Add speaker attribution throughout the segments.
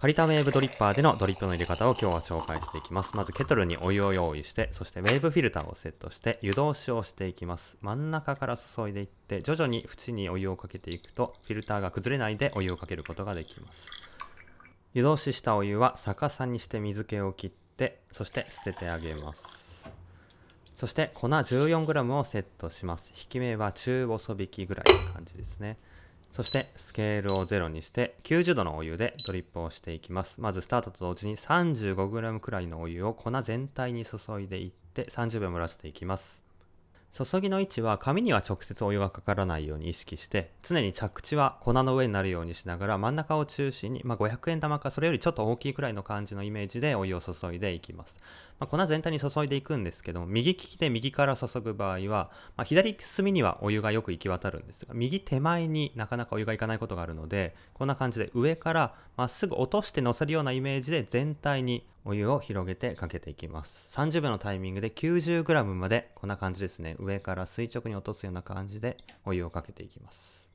Speaker 1: 借りたウェーブドリッパーでのドリップの入れ方を今日は紹介していきます。まずケトルにお湯を用意して、そしてウェーブフィルターをセットして湯通しをしていきます。真ん中から注いでいって、徐々に縁にお湯をかけていくと、フィルターが崩れないでお湯をかけることができます。湯通ししたお湯は逆さにして水気を切って、そして捨ててあげます。そして粉 14g をセットします。引き目は中細引きぐらいの感じですね。そしてスケールをゼロにして90度のお湯でドリップをしていきます。まずスタートと同時に 35g くらいのお湯を粉全体に注いでいって30秒蒸らしていきます。注ぎの位置は紙には直接お湯がかからないように意識して常に着地は粉の上になるようにしながら真ん中を中心に、まあ、500円玉かそれよりちょっと大きいくらいの感じのイメージでお湯を注いでいきます、まあ、粉全体に注いでいくんですけど右利きで右から注ぐ場合は、まあ、左隅にはお湯がよく行き渡るんですが右手前になかなかお湯がいかないことがあるのでこんな感じで上からまっすぐ落として乗せるようなイメージで全体にお湯を広げてかけていきます30秒のタイミングで 90g までこんな感じですね上から垂直に落とすような感じでお湯をかけていきます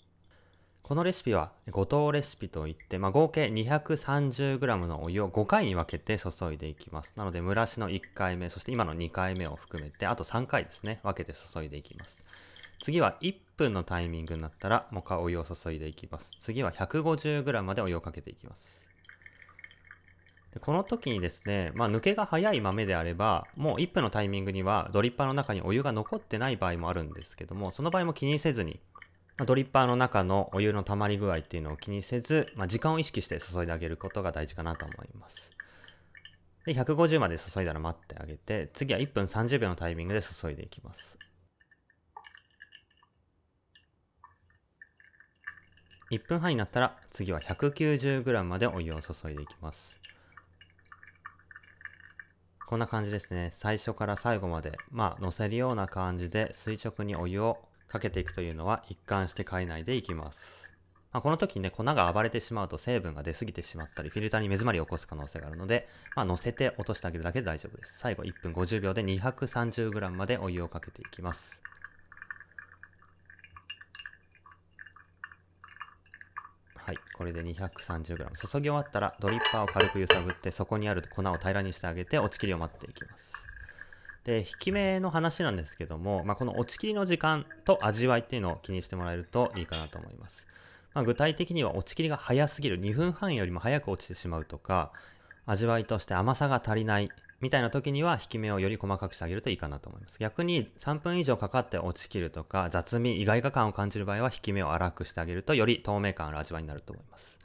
Speaker 1: このレシピは五等レシピといって、まあ、合計 230g のお湯を5回に分けて注いでいきますなので蒸らしの1回目そして今の2回目を含めてあと3回ですね分けて注いでいきます次は1分のタイミングになったらもう一回お湯を注いでいきます次は 150g までお湯をかけていきますでこの時にですね、まあ、抜けが早い豆であれば、もう1分のタイミングにはドリッパーの中にお湯が残ってない場合もあるんですけども、その場合も気にせずに、まあ、ドリッパーの中のお湯の溜まり具合っていうのを気にせず、まあ、時間を意識して注いであげることが大事かなと思います。で、150まで注いだら待ってあげて、次は1分30秒のタイミングで注いでいきます。1分半になったら次は 190g までお湯を注いでいきます。こんな感じですね。最初から最後まで、まあ、乗せるような感じで垂直にお湯をかけていくというのは一貫して海内でいきます。まあ、この時にね、粉が暴れてしまうと成分が出すぎてしまったり、フィルターに目詰まりを起こす可能性があるので、まあ、乗せて落としてあげるだけで大丈夫です。最後1分50秒で 230g までお湯をかけていきます。はいこれで 230g 注ぎ終わったらドリッパーを軽く揺さぶってそこにある粉を平らにしてあげて落ちきりを待っていきますで引き目の話なんですけども、まあ、この落ちきりの時間と味わいっていうのを気にしてもらえるといいかなと思います、まあ、具体的には落ちきりが早すぎる2分半よりも早く落ちてしまうとか味わいとして甘さが足りないみたいな時には引き目をより細かくしてあげるといいかなと思います。逆に3分以上かかって落ちきるとか雑味、意外が感を感じる場合は引き目を荒くしてあげるとより透明感ある味わいになると思います。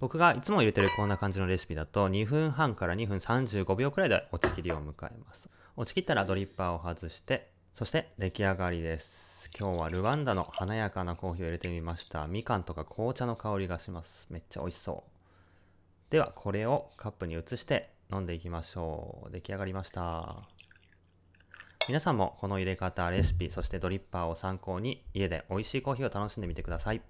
Speaker 1: 僕がいつも入れてるこんな感じのレシピだと2分半から2分35秒くらいで落ちきりを迎えます。落ちきったらドリッパーを外して、そして出来上がりです。今日はルワンダの華やかなコーヒーを入れてみました。みかんとか紅茶の香りがします。めっちゃ美味しそう。ではこれをカップに移して飲んでいきましょう。出来上がりました。皆さんもこの入れ方、レシピ、そしてドリッパーを参考に家で美味しいコーヒーを楽しんでみてください。